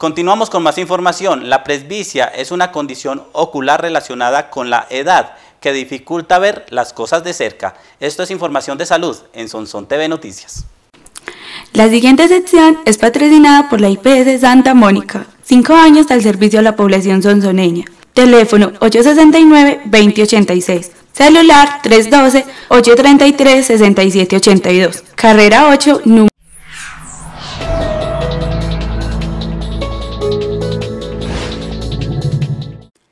Continuamos con más información. La presbicia es una condición ocular relacionada con la edad que dificulta ver las cosas de cerca. Esto es información de salud en Sonson TV Noticias. La siguiente sección es patrocinada por la IPS Santa Mónica, cinco años al servicio a la población sonsoneña. Teléfono 869-2086. Celular 312-833-6782. Carrera 8, número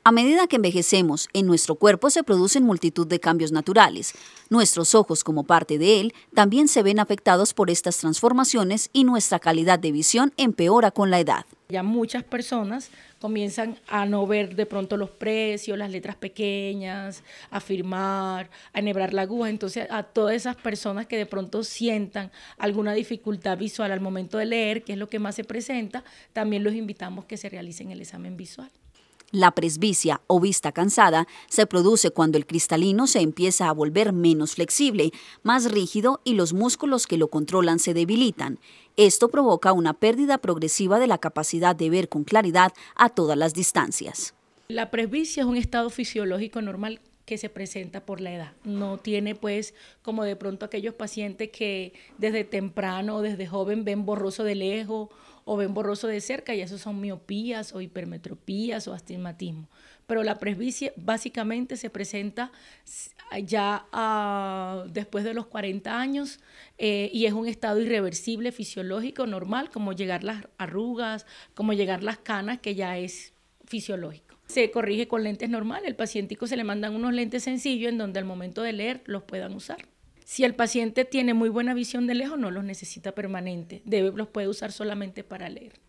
A medida que envejecemos, en nuestro cuerpo se producen multitud de cambios naturales. Nuestros ojos, como parte de él, también se ven afectados por estas transformaciones y nuestra calidad de visión empeora con la edad. Ya muchas personas comienzan a no ver de pronto los precios, las letras pequeñas, a firmar, a enhebrar la aguja. Entonces, a todas esas personas que de pronto sientan alguna dificultad visual al momento de leer, que es lo que más se presenta, también los invitamos que se realicen el examen visual. La presbicia o vista cansada se produce cuando el cristalino se empieza a volver menos flexible, más rígido y los músculos que lo controlan se debilitan. Esto provoca una pérdida progresiva de la capacidad de ver con claridad a todas las distancias. La presbicia es un estado fisiológico normal que se presenta por la edad. No tiene pues como de pronto aquellos pacientes que desde temprano o desde joven ven borroso de lejos o ven borroso de cerca y eso son miopías o hipermetropías o astigmatismo. Pero la presbicia básicamente se presenta ya ah, después de los 40 años eh, y es un estado irreversible, fisiológico, normal, como llegar las arrugas, como llegar las canas, que ya es fisiológico. Se corrige con lentes normales, el pacientico se le mandan unos lentes sencillos en donde al momento de leer los puedan usar. Si el paciente tiene muy buena visión de lejos, no los necesita permanente, debe, los puede usar solamente para leer.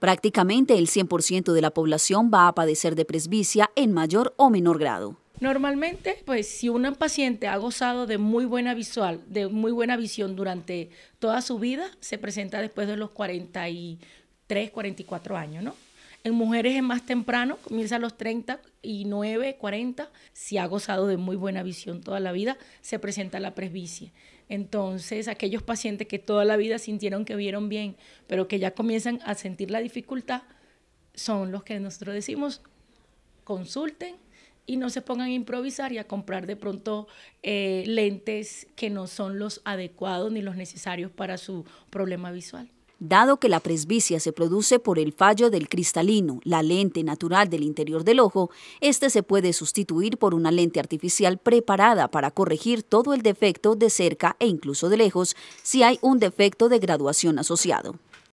Prácticamente el 100% de la población va a padecer de presbicia en mayor o menor grado. Normalmente, pues si un paciente ha gozado de muy buena visual, de muy buena visión durante toda su vida, se presenta después de los 43, 44 años, ¿no? En mujeres es más temprano, comienza a los 39 y 40. Si ha gozado de muy buena visión toda la vida, se presenta la presbicia. Entonces, aquellos pacientes que toda la vida sintieron que vieron bien, pero que ya comienzan a sentir la dificultad, son los que nosotros decimos consulten y no se pongan a improvisar y a comprar de pronto eh, lentes que no son los adecuados ni los necesarios para su problema visual. Dado que la presbicia se produce por el fallo del cristalino, la lente natural del interior del ojo, este se puede sustituir por una lente artificial preparada para corregir todo el defecto de cerca e incluso de lejos si hay un defecto de graduación asociado.